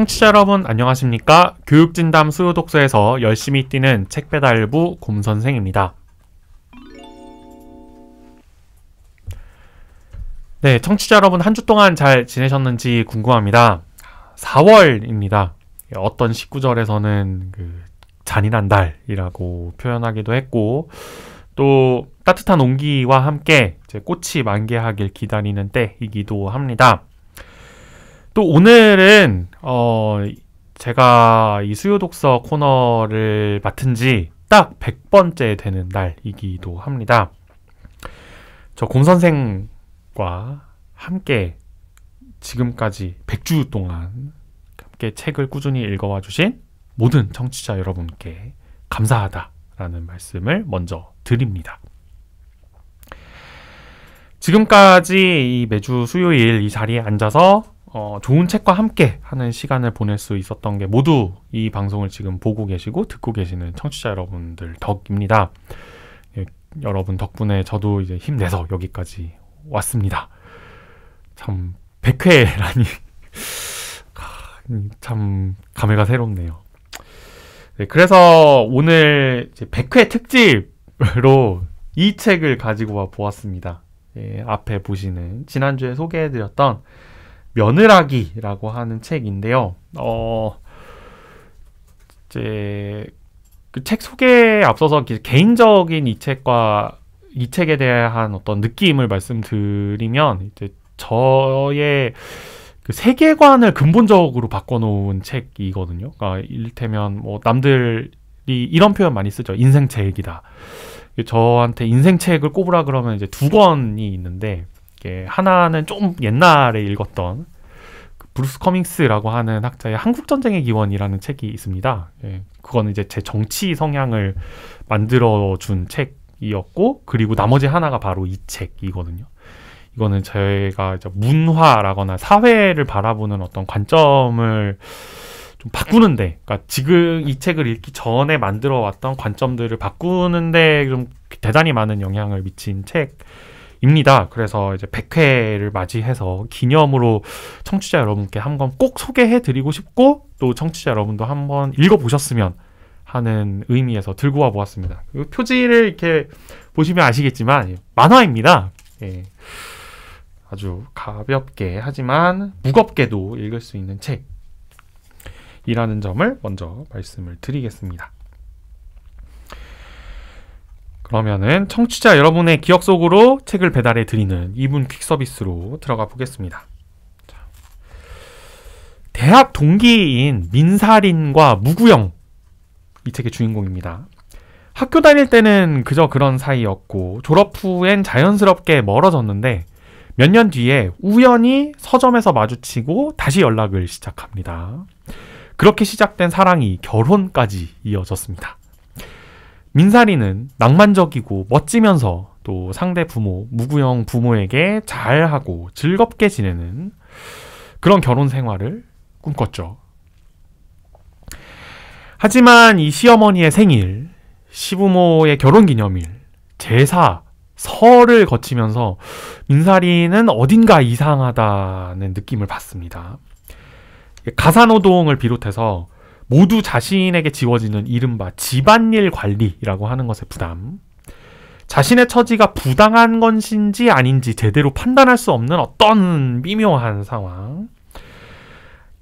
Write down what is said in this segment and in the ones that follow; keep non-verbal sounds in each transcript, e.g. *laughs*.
청취자 여러분 안녕하십니까? 교육진담 수요독서에서 열심히 뛰는 책배달부 곰선생입니다. 네, 청취자 여러분 한 주 동안 잘 지내셨는지 궁금합니다. 4월입니다. 어떤 19절에서는 그 잔인한 달이라고 표현하기도 했고 또 따뜻한 온기와 함께 꽃이 만개하길 기다리는 때이기도 합니다. 또 오늘은 어 제가 이 수요 독서 코너를 맡은 지 딱 100번째 되는 날이기도 합니다. 저 곰 선생과 함께 지금까지 100주 동안 함께 책을 꾸준히 읽어와 주신 모든 청취자 여러분께 감사하다라는 말씀을 먼저 드립니다. 지금까지 매주 수요일 이 자리에 앉아서 어, 좋은 책과 함께 하는 시간을 보낼 수 있었던 게 모두 이 방송을 지금 보고 계시고 듣고 계시는 청취자 여러분들 덕입니다. 예, 여러분 덕분에 저도 이제 힘내서 여기까지 왔습니다. 참, 백회라니 *laughs* 아, 참, 감회가 새롭네요. 네, 그래서 오늘 이제 1회 특집으로 이 책을 가지고 와 보았습니다. 예, 앞에 보시는 지난주에 소개해드렸던 며느라기라고 하는 책인데요. 어, 이제 그 책 소개에 앞서서 개인적인 이 책과 이 책에 대한 어떤 느낌을 말씀드리면 이제 저의 그 세계관을 근본적으로 바꿔놓은 책이거든요. 그러니까 이를테면 뭐 남들이 이런 표현 많이 쓰죠. 인생책이다. 저한테 인생책을 꼽으라 그러면 이제 두 권이 있는데 게 예, 하나는 좀 옛날에 읽었던 그 브루스 커밍스라고 하는 학자의 한국 전쟁의 기원이라는 책이 있습니다. 예, 그거는 이제 제 정치 성향을 만들어 준 책이었고 그리고 나머지 하나가 바로 이 책이거든요. 이거는 제가 이제 문화라거나 사회를 바라보는 어떤 관점을 좀 바꾸는데, 그러니까 지금 이 책을 읽기 전에 만들어 왔던 관점들을 바꾸는데 좀 대단히 많은 영향을 미친 책. 입니다. 그래서 이제 100회를 맞이해서 기념으로 청취자 여러분께 한번 꼭 소개해 드리고 싶고 또 청취자 여러분도 한번 읽어 보셨으면 하는 의미에서 들고 와 보았습니다. 그 표지를 이렇게 보시면 아시겠지만 예, 만화입니다. 예. 아주 가볍게 하지만 무겁게도 읽을 수 있는 책이라는 점을 먼저 말씀을 드리겠습니다. 그러면은 청취자 여러분의 기억 속으로 책을 배달해 드리는 2분 퀵 서비스로 들어가 보겠습니다. 자. 대학 동기인 민사린과 무구영 이 책의 주인공입니다. 학교 다닐 때는 그저 그런 사이였고 졸업 후엔 자연스럽게 멀어졌는데 몇 년 뒤에 우연히 서점에서 마주치고 다시 연락을 시작합니다. 그렇게 시작된 사랑이 결혼까지 이어졌습니다. 민사리는 낭만적이고 멋지면서 또 상대 부모, 무구형 부모에게 잘하고 즐겁게 지내는 그런 결혼 생활을 꿈꿨죠. 하지만 이 시어머니의 생일, 시부모의 결혼 기념일, 제사, 설을 거치면서 민사리는 어딘가 이상하다는 느낌을 받습니다. 가사노동을 비롯해서 모두 자신에게 지워지는 이른바 집안일 관리라고 하는 것의 부담. 자신의 처지가 부당한 것인지 아닌지 제대로 판단할 수 없는 어떤 미묘한 상황.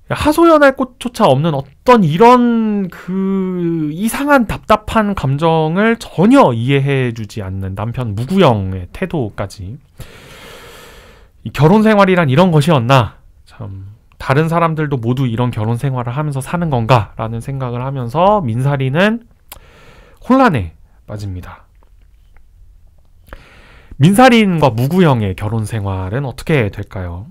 하소연할 곳조차 없는 어떤 이런 그 이상한 답답한 감정을 전혀 이해해 주지 않는 남편 무구영의 태도까지. 결혼 생활이란 이런 것이었나. 참 다른 사람들도 모두 이런 결혼 생활을 하면서 사는 건가라는 생각을 하면서 민사리는 혼란에 빠집니다. 민사린과 무구형의 결혼 생활은 어떻게 될까요?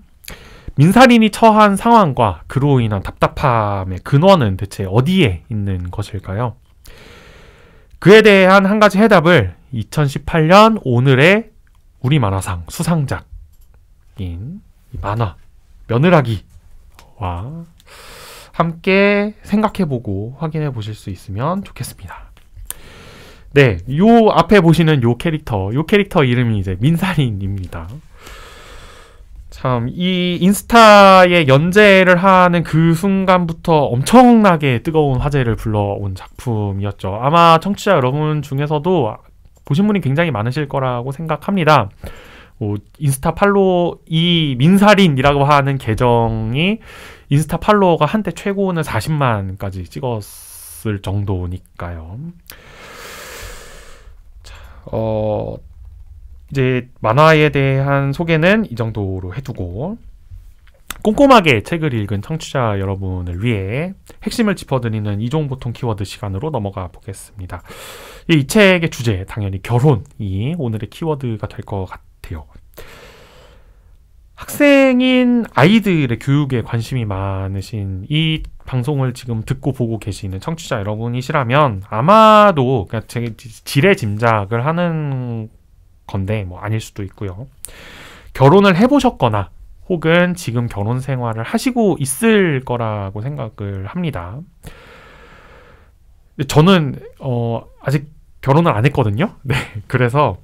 민사린이 처한 상황과 그로 인한 답답함의 근원은 대체 어디에 있는 것일까요? 그에 대한 한 가지 해답을 2018년 오늘의 우리 만화상 수상작인 만화 며느라기 와 함께 생각해보고 확인해 보실 수 있으면 좋겠습니다. 네, 요 앞에 보시는 요 캐릭터, 요 캐릭터 이름이 이제 민사린입니다. 참, 이 인스타에 연재를 하는 그 순간부터 엄청나게 뜨거운 화제를 불러온 작품이었죠. 아마 청취자 여러분 중에서도 보신 분이 굉장히 많으실 거라고 생각합니다. 뭐 인스타 팔로워 이 민사린이라고 하는 계정이 인스타 팔로워가 한때 최고는 40만까지 찍었을 정도니까요. 자, 어 이제 만화에 대한 소개는 이 정도로 해두고 꼼꼼하게 책을 읽은 청취자 여러분을 위해 핵심을 짚어드리는 이종 보통 키워드 시간으로 넘어가 보겠습니다. 이 책의 주제 당연히 결혼이 오늘의 키워드가 될 것 같아요. 같아요. 학생인 아이들의 교육에 관심이 많으신 이 방송을 지금 듣고 보고 계시는 청취자 여러분이시라면 아마도 제 그러니까 지레 짐작을 하는 건데 뭐 아닐 수도 있고요. 결혼을 해보셨거나 혹은 지금 결혼 생활을 하시고 있을 거라고 생각을 합니다. 저는 어 아직 결혼을 안 했거든요. *laughs* 네, 그래서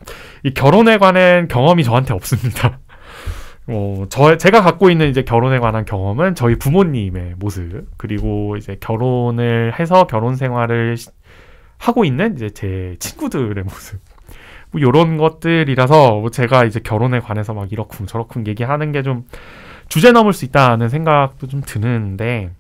이 결혼에 관한 경험이 저한테 없습니다. *laughs* 어, 저, 제가 갖고 있는 이제 결혼에 관한 경험은 저희 부모님의 모습, 그리고 이제 결혼을 해서 결혼 생활을 시, 하고 있는 이제 제 친구들의 모습. 뭐, 요런 것들이라서 뭐 제가 이제 결혼에 관해서 막 이렇쿵 저렇쿵 얘기하는 게 좀 주제 넘을 수 있다는 생각도 좀 드는데,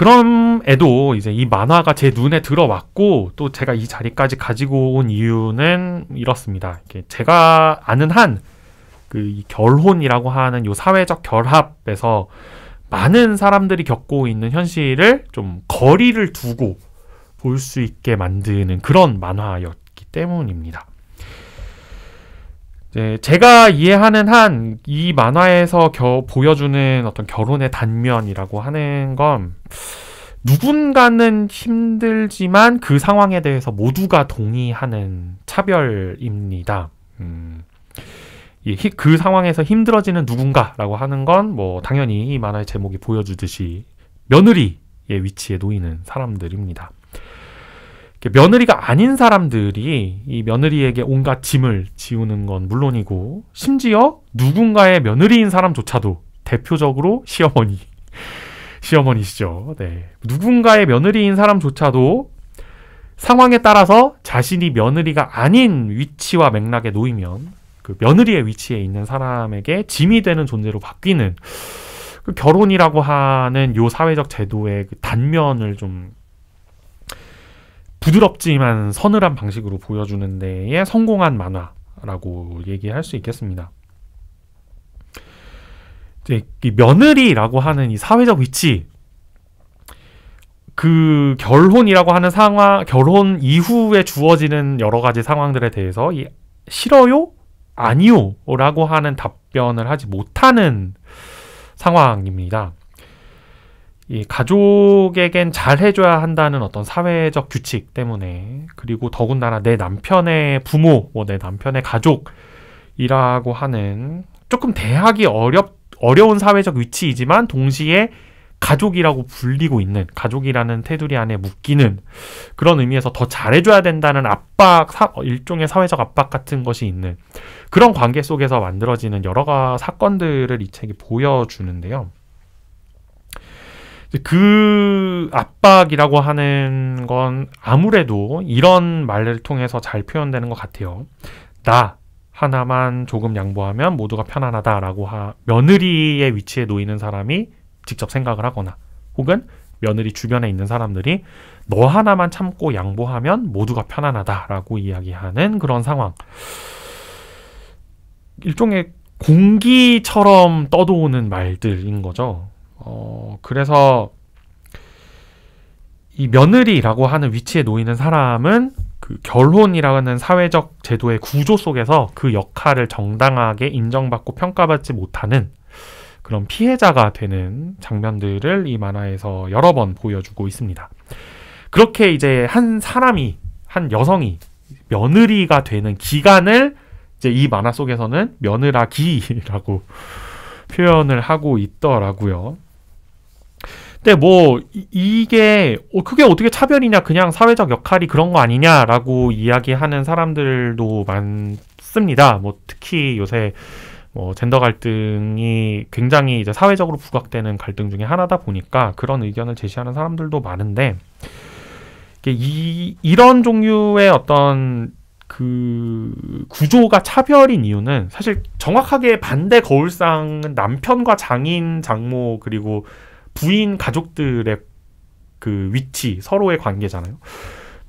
그럼에도 이제 이 만화가 제 눈에 들어왔고 또 제가 이 자리까지 가지고 온 이유는 이렇습니다. 제가 아는 한그 결혼이라고 하는 요 사회적 결합에서 많은 사람들이 겪고 있는 현실을 좀 거리를 두고 볼 수 있게 만드는 그런 만화였기 때문입니다. 이제 제가 이해하는 한 이 만화에서 겨, 보여주는 어떤 결혼의 단면이라고 하는 건 누군가는 힘들지만 그 상황에 대해서 모두가 동의하는 차별입니다. 음. 그 상황에서 힘들어지는 누군가라고 하는 건 뭐 당연히 이 만화의 제목이 보여주듯이 며느리의 위치에 놓이는 사람들입니다. 며느리가 아닌 사람들이 이 며느리에게 온갖 짐을 지우는 건 물론이고 심지어 누군가의 며느리인 사람조차도 대표적으로 시어머니 *laughs* 시어머니시죠. 네. 누군가의 며느리인 사람조차도 상황에 따라서 자신이 며느리가 아닌 위치와 맥락에 놓이면 그 며느리의 위치에 있는 사람에게 짐이 되는 존재로 바뀌는 그 결혼이라고 하는 요 사회적 제도의 그 단면을 좀 부드럽지만 서늘한 방식으로 보여주는 데에 성공한 만화라고 얘기할 수 있겠습니다. 이제 며느리라고 하는 이 사회적 위치 그 결혼이라고 하는 상황 결혼 이후에 주어지는 여러 가지 상황들에 대해서 이 싫어요? 아니요라고 하는 답변을 하지 못하는 상황입니다. 이 가족에겐 잘 해줘야 한다는 어떤 사회적 규칙 때문에 그리고 더군다나 내 남편의 부모, 뭐 내 남편의 가족이라고 하는 조금 대하기 어렵 어려운 사회적 위치이지만 동시에 가족이라고 불리고 있는 가족이라는 테두리 안에 묶이는 그런 의미에서 더 잘해줘야 된다는 압박 사, 일종의 사회적 압박 같은 것이 있는 그런 관계 속에서 만들어지는 여러 가 사건들을 이 책이 보여주는데요. 그 압박이라고 하는 건 아무래도 이런 말을 통해서 잘 표현되는 것 같아요. 나 하나만 조금 양보하면 모두가 편안하다라고 하 며느리의 위치에 놓이는 사람이 직접 생각을 하거나 혹은 며느리 주변에 있는 사람들이 너 하나만 참고 양보하면 모두가 편안하다라고 이야기하는 그런 상황. 일종의 공기처럼 떠도는 말들인 거죠. 어, 그래서 이 며느리라고 하는 위치에 놓이는 사람은 그 결혼이라는 사회적 제도의 구조 속에서 그 역할을 정당하게 인정받고 평가받지 못하는 그런 피해자가 되는 장면들을 이 만화에서 여러 번 보여주고 있습니다. 그렇게 이제 한 사람이, 한 여성이 며느리가 되는 기간을 이제 이 만화 속에서는 며느라기라고 *laughs* 표현을 하고 있더라고요. 근데 네, 뭐 이게 어, 그게 어떻게 차별이냐 그냥 사회적 역할이 그런 거 아니냐라고 이야기하는 사람들도 많습니다. 뭐 특히 요새 뭐 젠더 갈등이 굉장히 이제 사회적으로 부각되는 갈등 중에 하나다 보니까 그런 의견을 제시하는 사람들도 많은데 이 이런 종류의 어떤 그 구조가 차별인 이유는 사실 정확하게 반대 거울상 남편과 장인, 장모 그리고 부인 가족들의 그 위치, 서로의 관계잖아요.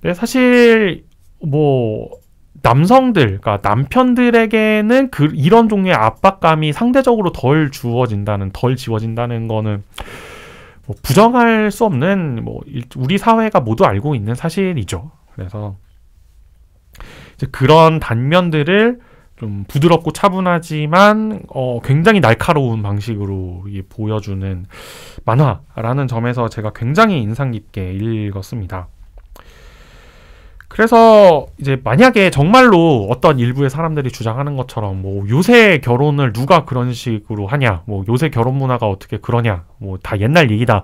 근데 사실 뭐 남성들, 그니까 남편들에게는 그 이런 종류의 압박감이 상대적으로 덜 주어진다는, 덜 지워진다는 거는 뭐 부정할 수 없는 뭐 우리 사회가 모두 알고 있는 사실이죠. 그래서 이제 그런 단면들을 좀 부드럽고 차분하지만 어, 굉장히 날카로운 방식으로 보여주는 만화라는 점에서 제가 굉장히 인상 깊게 읽었습니다. 그래서 이제 만약에 정말로 어떤 일부의 사람들이 주장하는 것처럼 뭐 요새 결혼을 누가 그런 식으로 하냐, 뭐 요새 결혼 문화가 어떻게 그러냐, 뭐 다 옛날 얘기다.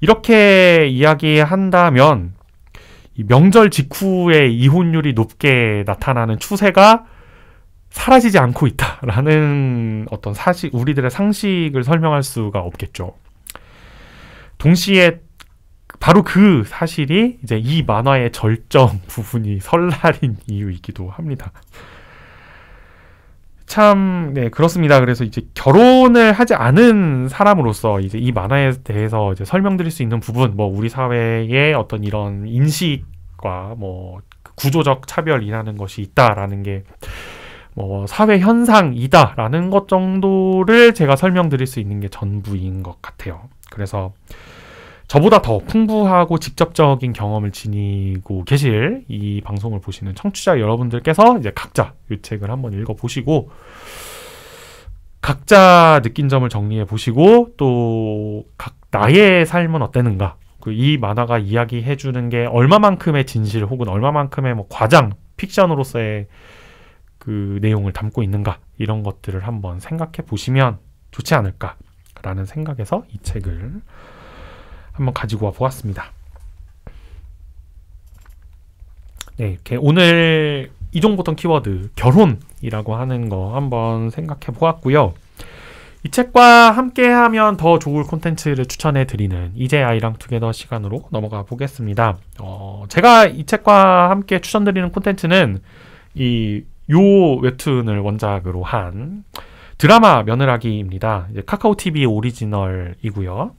이렇게 이야기한다면 명절 직후에 이혼율이 높게 나타나는 추세가 사라지지 않고 있다라는 어떤 사실, 우리들의 상식을 설명할 수가 없겠죠. 동시에 바로 그 사실이 이제 이 만화의 절정 *laughs* 부분이 설날인 이유이기도 합니다. 참, 네, 그렇습니다. 그래서 이제 결혼을 하지 않은 사람으로서 이제 이 만화에 대해서 이제 설명드릴 수 있는 부분, 뭐, 우리 사회의 어떤 이런 인식과 뭐, 구조적 차별이라는 것이 있다라는 게뭐 어, 사회 현상이다라는 것 정도를 제가 설명드릴 수 있는 게 전부인 것 같아요. 그래서 저보다 더 풍부하고 직접적인 경험을 지니고 계실 이 방송을 보시는 청취자 여러분들께서 이제 각자 이 책을 한번 읽어보시고 각자 느낀 점을 정리해 보시고 또 각 나의 삶은 어땠는가 그 이 만화가 이야기해 주는 게 얼마만큼의 진실 혹은 얼마만큼의 뭐 과장 픽션으로서의 그 내용을 담고 있는가 이런 것들을 한번 생각해 보시면 좋지 않을까라는 생각에서 이 책을 한번 가지고 와 보았습니다. 네, 이렇게 오늘 이종 보통 키워드 결혼이라고 하는 거 한번 생각해 보았고요. 이 책과 함께하면 더 좋을 콘텐츠를 추천해 드리는 이제 아이랑 투게더 시간으로 넘어가 보겠습니다. 어, 제가 이 책과 함께 추천드리는 콘텐츠는 이요 웹툰을 원작으로 한 드라마 며느라기입니다. 카카오 TV 오리지널이고요.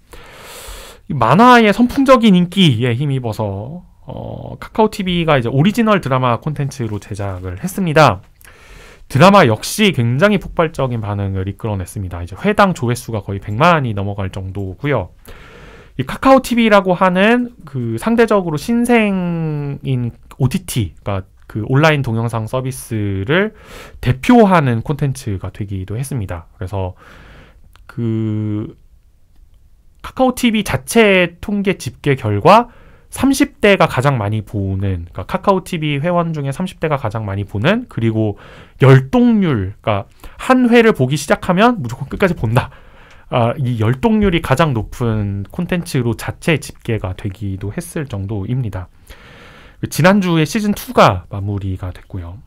만화의 선풍적인 인기에 힘입어서 어, 카카오 TV가 이제 오리지널 드라마 콘텐츠로 제작을 했습니다. 드라마 역시 굉장히 폭발적인 반응을 이끌어냈습니다. 이제 회당 조회수가 거의 100만이 넘어갈 정도고요. 이 카카오 TV라고 하는 그 상대적으로 신생인 OTT, 그러니까 그 온라인 동영상 서비스를 대표하는 콘텐츠가 되기도 했습니다. 그래서 그 카카오 TV 자체 통계 집계 결과 30대가 가장 많이 보는 그러니까 카카오 TV 회원 중에 30대가 가장 많이 보는 그리고 열동률 그러니까 한 회를 보기 시작하면 무조건 끝까지 본다. 아, 이 열동률이 가장 높은 콘텐츠로 자체 집계가 되기도 했을 정도입니다. 그 지난주에 시즌 2가 마무리가 됐고요.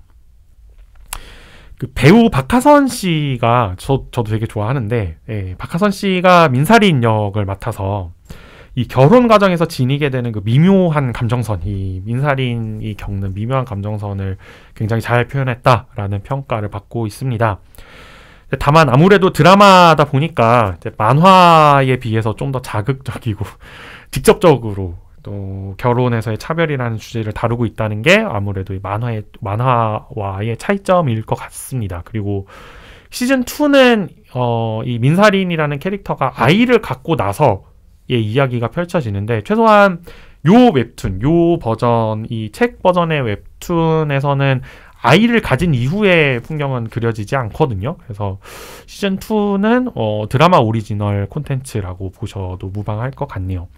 그 배우 박하선 씨가 저 저도 되게 좋아하는데 예, 박하선 씨가 민사린 역을 맡아서 이 결혼 과정에서 지니게 되는 그 미묘한 감정선, 이 민사린이 겪는 미묘한 감정선을 굉장히 잘 표현했다라는 평가를 받고 있습니다. 다만 아무래도 드라마다 보니까 만화에 비해서 좀 더 자극적이고 *laughs* 직접적으로 또 결혼에서의 차별이라는 주제를 다루고 있다는 게 아무래도 만화의 만화와의 차이점일 것 같습니다. 그리고 시즌 2는 어, 이 민사린이라는 캐릭터가 아이를 갖고 나서의 이야기가 펼쳐지는데 최소한 요 웹툰, 요 버전, 이 책 버전의 웹툰에서는 아이를 가진 이후의 풍경은 그려지지 않거든요. 그래서 시즌 2는 어, 드라마 오리지널 콘텐츠라고 보셔도 무방할 것 같네요.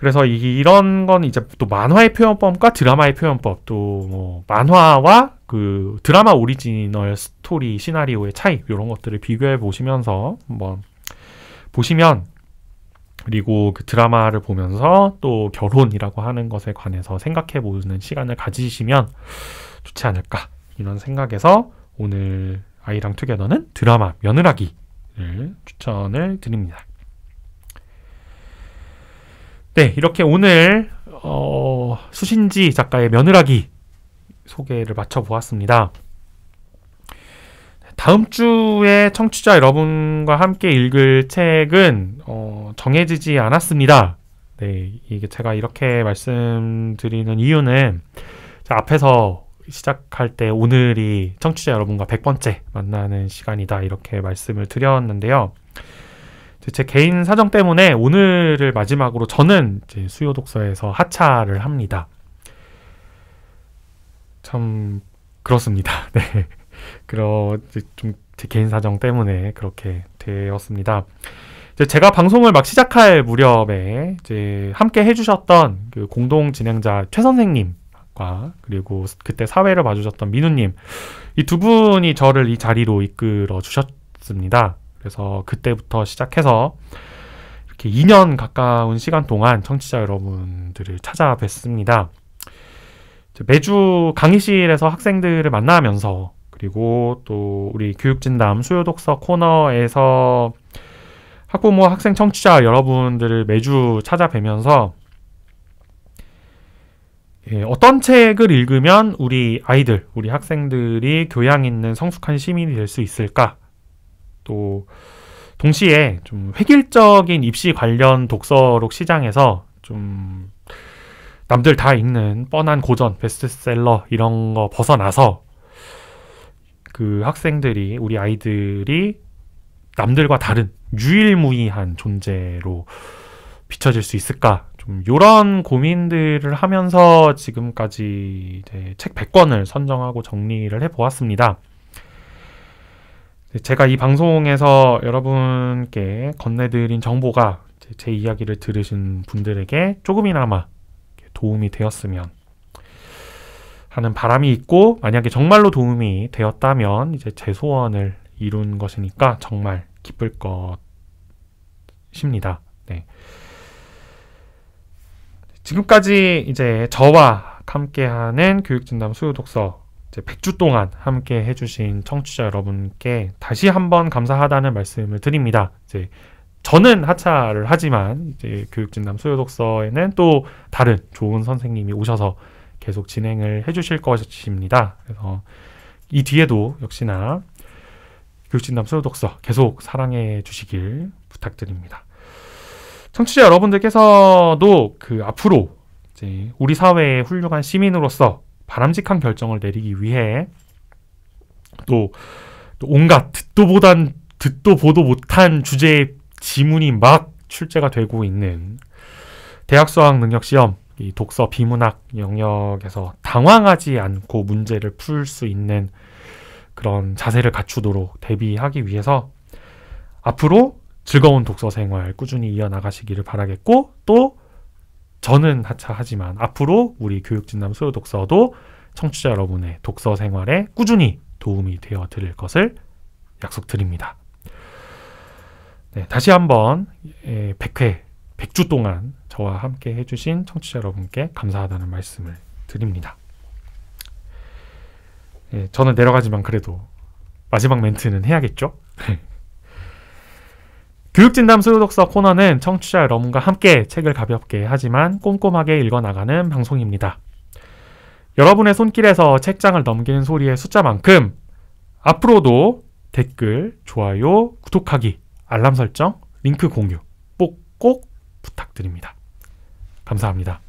그래서 이, 이런 건 이제 또 만화의 표현법과 드라마의 표현법 또뭐 만화와 그 드라마 오리지널 스토리 시나리오의 차이 이런 것들을 비교해 보시면서 한번 보시면 그리고 그 드라마를 보면서 또 결혼이라고 하는 것에 관해서 생각해 보는 시간을 가지시면 좋지 않을까 이런 생각에서 오늘 아이랑 투게더는 드라마 며느라기를 추천을 드립니다. 네, 이렇게 오늘 어, 수신지 작가의 며느라기 소개를 마쳐보았습니다. 다음 주에 청취자 여러분과 함께 읽을 책은 어, 정해지지 않았습니다. 네, 이게 제가 이렇게 말씀드리는 이유는 앞에서 시작할 때 오늘이 청취자 여러분과 100번째 만나는 시간이다 이렇게 말씀을 드렸는데요. 제 개인 사정 때문에 오늘을 마지막으로 저는 이제 수요 독서에서 하차를 합니다. 참 그렇습니다. *laughs* 네, 그러 좀제 개인 사정 때문에 그렇게 되었습니다. 제가 방송을 막 시작할 무렵에 이제 함께 해주셨던 그 공동 진행자 최 선생님과 그리고 그때 사회를 봐주셨던 민우님 이 두 분이 저를 이 자리로 이끌어 주셨습니다. 그래서 그때부터 시작해서 이렇게 2년 가까운 시간 동안 청취자 여러분들을 찾아뵀습니다. 매주 강의실에서 학생들을 만나면서 그리고 또 우리 교육진담 수요독서 코너에서 학부모 학생 청취자 여러분들을 매주 찾아뵈면서 예, 어떤 책을 읽으면 우리 아이들, 우리 학생들이 교양 있는 성숙한 시민이 될 수 있을까? 또 동시에 좀 획일적인 입시 관련 독서록 시장에서 좀 남들 다 읽는 뻔한 고전, 베스트셀러 이런 거 벗어나서 그 학생들이 우리 아이들이 남들과 다른 유일무이한 존재로 비춰질 수 있을까? 좀 요런 고민들을 하면서 지금까지 이제 책 100권을 선정하고 정리를 해 보았습니다. 제가 이 방송에서 여러분께 건네드린 정보가 제 이야기를 들으신 분들에게 조금이나마 도움이 되었으면 하는 바람이 있고 만약에 정말로 도움이 되었다면 이제 제 소원을 이룬 것이니까 정말 기쁠 것입니다. 네. 지금까지 이제 저와 함께하는 교육진담 수요독서 이제 100주 동안 함께 해주신 청취자 여러분께 다시 한번 감사하다는 말씀을 드립니다. 이제 저는 하차를 하지만 이제 교육진담 소요독서에는또 다른 좋은 선생님이 오셔서 계속 진행을 해주실 것입니다. 그래서 이 뒤에도 역시나 교육진담 소요독서 계속 사랑해 주시길 부탁드립니다. 청취자 여러분들께서도 그 앞으로 이제 우리 사회의 훌륭한 시민으로서 바람직한 결정을 내리기 위해 또, 또 온갖 듣도 보단 듣도 보도 못한 주제의 지문이 막 출제가 되고 있는 대학 수학 능력 시험 이 독서 비문학 영역에서 당황하지 않고 문제를 풀 수 있는 그런 자세를 갖추도록 대비하기 위해서 앞으로 즐거운 독서 생활 꾸준히 이어나가시기를 바라겠고 또 저는 하차하지만 앞으로 우리 교육진담 소요 독서도 청취자 여러분의 독서 생활에 꾸준히 도움이 되어 드릴 것을 약속드립니다. 네, 다시 한번 100회, 예, 100주 동안 저와 함께 해주신 청취자 여러분께 감사하다는 말씀을 드립니다. 네, 저는 내려가지만 그래도 마지막 멘트는 해야겠죠? *laughs* 교육진담 소요독서 코너는 청취자 여러분과 함께 책을 가볍게 하지만 꼼꼼하게 읽어나가는 방송입니다. 여러분의 손길에서 책장을 넘기는 소리의 숫자만큼 앞으로도 댓글, 좋아요, 구독하기, 알람 설정, 링크 공유 꼭꼭 부탁드립니다. 감사합니다.